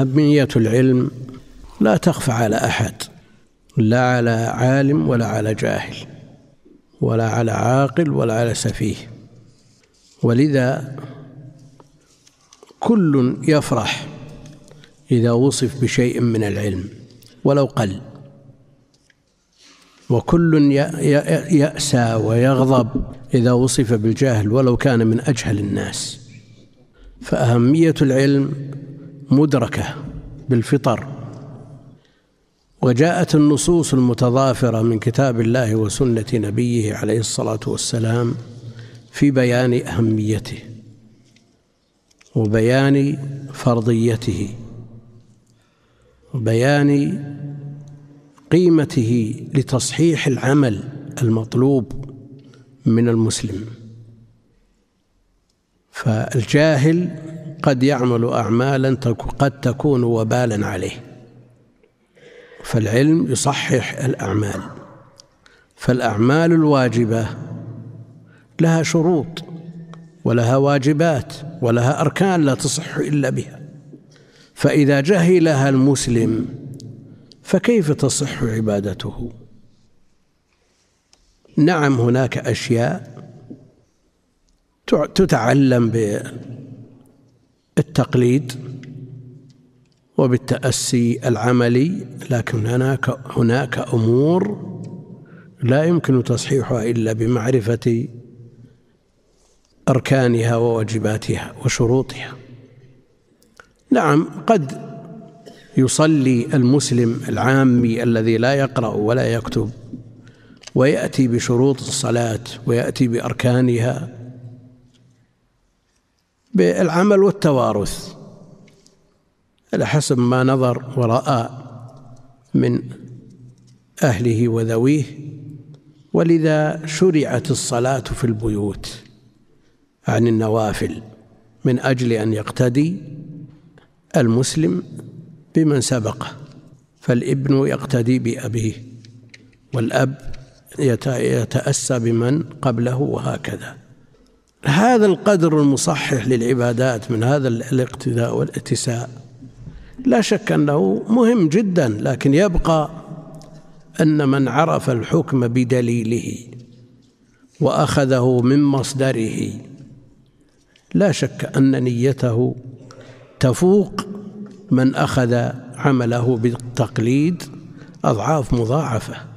أهمية العلم لا تخفى على أحد لا على عالم ولا على جاهل ولا على عاقل ولا على سفيه ولذا كل يفرح إذا وصف بشيء من العلم ولو قل وكل يأسى ويغضب إذا وصف بالجهل ولو كان من أجهل الناس فأهمية العلم مدركة بالفطر وجاءت النصوص المتضافرة من كتاب الله وسنة نبيه عليه الصلاة والسلام في بيان أهميته وبيان فرضيته وبيان قيمته لتصحيح العمل المطلوب من المسلم فالجاهل قد يعمل أعمالا قد تكون وبالا عليه فالعلم يصحح الأعمال فالأعمال الواجبة لها شروط ولها واجبات ولها أركان لا تصح إلا بها فإذا جهلها المسلم فكيف تصح عبادته نعم هناك أشياء تتعلم بالتقليد وبالتأسي العملي لكن هناك هناك أمور لا يمكن تصحيحها إلا بمعرفة أركانها وواجباتها وشروطها نعم قد يصلي المسلم العامي الذي لا يقرأ ولا يكتب ويأتي بشروط الصلاة ويأتي بأركانها بالعمل والتوارث على حسب ما نظر ورأى من أهله وذويه ولذا شرعت الصلاة في البيوت عن النوافل من أجل أن يقتدي المسلم بمن سبقه فالابن يقتدي بأبيه والأب يتأسى بمن قبله وهكذا هذا القدر المصحح للعبادات من هذا الاقتداء والاتساء لا شك انه مهم جدا لكن يبقى ان من عرف الحكم بدليله واخذه من مصدره لا شك ان نيته تفوق من اخذ عمله بالتقليد اضعاف مضاعفه